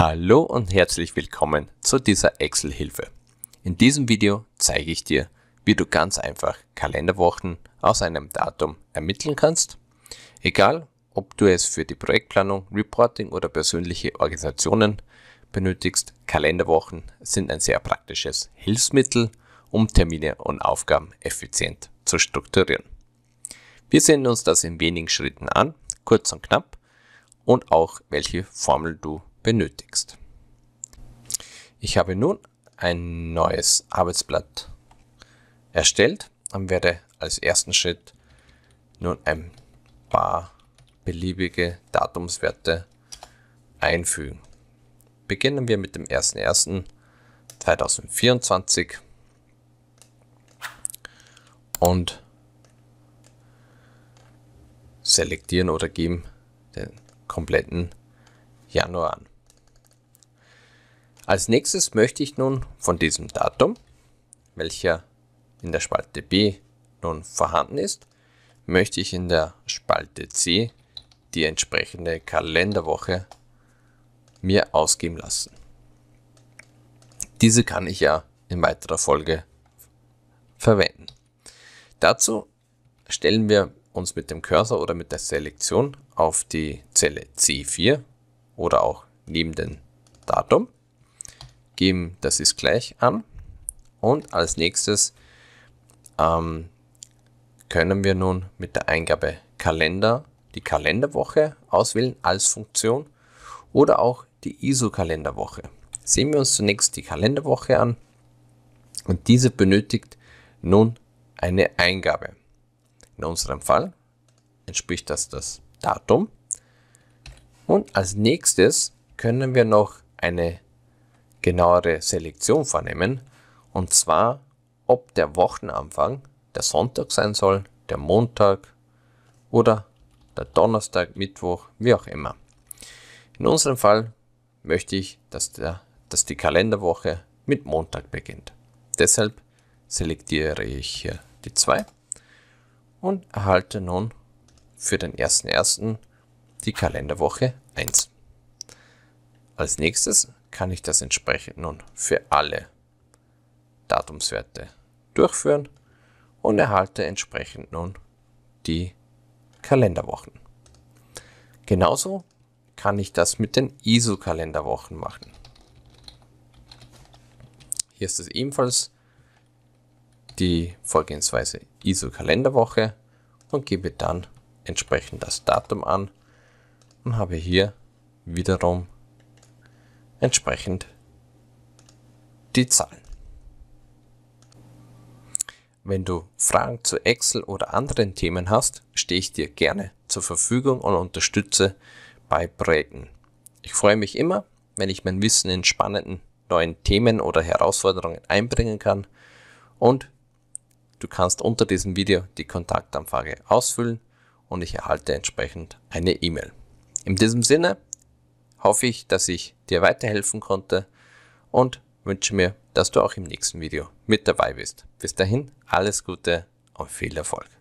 Hallo und herzlich willkommen zu dieser Excel-Hilfe. In diesem Video zeige ich dir, wie du ganz einfach Kalenderwochen aus einem Datum ermitteln kannst. Egal, ob du es für die Projektplanung, Reporting oder persönliche Organisationen benötigst, Kalenderwochen sind ein sehr praktisches Hilfsmittel, um Termine und Aufgaben effizient zu strukturieren. Wir sehen uns das in wenigen Schritten an, kurz und knapp, und auch welche Formel du benötigst. Ich habe nun ein neues Arbeitsblatt erstellt und werde als ersten Schritt nun ein paar beliebige Datumswerte einfügen. Beginnen wir mit dem 01.01.2024 und selektieren oder geben den kompletten Januar an. Als nächstes möchte ich nun von diesem Datum, welcher in der Spalte B nun vorhanden ist, möchte ich in der Spalte C die entsprechende Kalenderwoche mir ausgeben lassen. Diese kann ich ja in weiterer Folge verwenden. Dazu stellen wir uns mit dem Cursor oder mit der Selektion auf die Zelle C4 oder auch neben dem Datum geben das ist gleich an. Und als nächstes ähm, können wir nun mit der Eingabe Kalender die Kalenderwoche auswählen als Funktion oder auch die ISO-Kalenderwoche. Sehen wir uns zunächst die Kalenderwoche an und diese benötigt nun eine Eingabe. In unserem Fall entspricht das das Datum. Und als nächstes können wir noch eine genauere Selektion vornehmen, und zwar ob der Wochenanfang der Sonntag sein soll, der Montag oder der Donnerstag, Mittwoch, wie auch immer. In unserem Fall möchte ich, dass, der, dass die Kalenderwoche mit Montag beginnt. Deshalb selektiere ich hier die 2 und erhalte nun für den 1.1. die Kalenderwoche 1. Als nächstes kann ich das entsprechend nun für alle Datumswerte durchführen und erhalte entsprechend nun die Kalenderwochen. Genauso kann ich das mit den ISO-Kalenderwochen machen. Hier ist es ebenfalls die Vorgehensweise ISO-Kalenderwoche und gebe dann entsprechend das Datum an und habe hier wiederum entsprechend die Zahlen. Wenn du Fragen zu Excel oder anderen Themen hast, stehe ich dir gerne zur Verfügung und unterstütze bei Projekten. Ich freue mich immer, wenn ich mein Wissen in spannenden neuen Themen oder Herausforderungen einbringen kann und du kannst unter diesem Video die Kontaktanfrage ausfüllen und ich erhalte entsprechend eine E-Mail. In diesem Sinne, hoffe ich, dass ich dir weiterhelfen konnte und wünsche mir, dass du auch im nächsten Video mit dabei bist. Bis dahin, alles Gute und viel Erfolg.